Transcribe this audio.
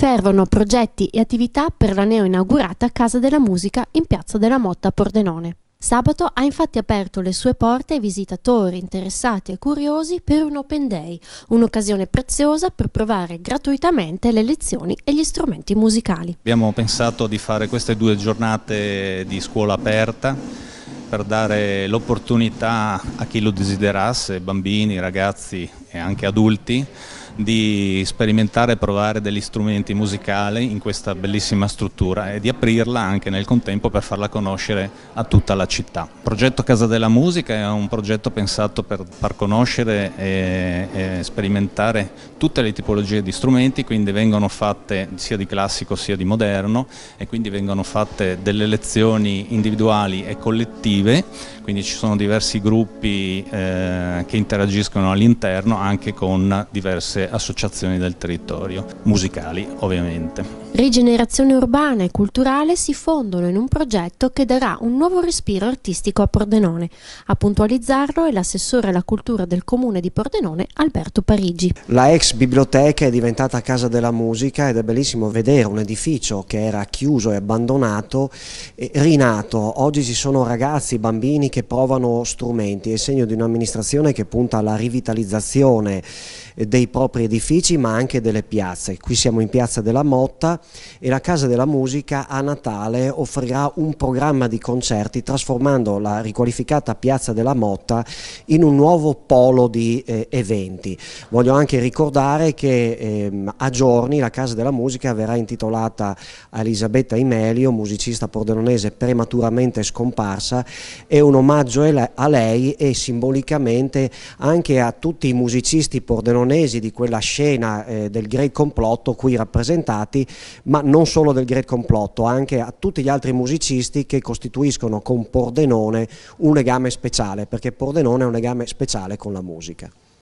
Servono progetti e attività per la neo inaugurata Casa della Musica in Piazza della Motta a Pordenone. Sabato ha infatti aperto le sue porte ai visitatori interessati e curiosi per un Open Day, un'occasione preziosa per provare gratuitamente le lezioni e gli strumenti musicali. Abbiamo pensato di fare queste due giornate di scuola aperta per dare l'opportunità a chi lo desiderasse, bambini, ragazzi e anche adulti, di sperimentare e provare degli strumenti musicali in questa bellissima struttura e di aprirla anche nel contempo per farla conoscere a tutta la città. Il progetto Casa della Musica è un progetto pensato per far conoscere e, e sperimentare tutte le tipologie di strumenti, quindi vengono fatte sia di classico sia di moderno e quindi vengono fatte delle lezioni individuali e collettive, quindi ci sono diversi gruppi eh, che interagiscono all'interno anche con diverse associazioni del territorio, musicali ovviamente. Rigenerazione urbana e culturale si fondono in un progetto che darà un nuovo respiro artistico a Pordenone. A puntualizzarlo è l'assessore alla cultura del comune di Pordenone, Alberto Parigi. La ex biblioteca è diventata casa della musica ed è bellissimo vedere un edificio che era chiuso e abbandonato, e rinato. Oggi ci sono ragazzi, bambini che provano strumenti, è segno di un'amministrazione che punta alla rivitalizzazione dei propri edifici ma anche delle piazze. Qui siamo in piazza della Motta e la Casa della Musica a Natale offrirà un programma di concerti trasformando la riqualificata Piazza della Motta in un nuovo polo di eh, eventi. Voglio anche ricordare che ehm, a giorni la Casa della Musica verrà intitolata a Elisabetta Imelio, musicista pordenonese prematuramente scomparsa, è un omaggio a lei e simbolicamente anche a tutti i musicisti pordenonesi di quella scena eh, del grey complotto qui rappresentati ma non solo del Great Complotto, anche a tutti gli altri musicisti che costituiscono con Pordenone un legame speciale, perché Pordenone è un legame speciale con la musica.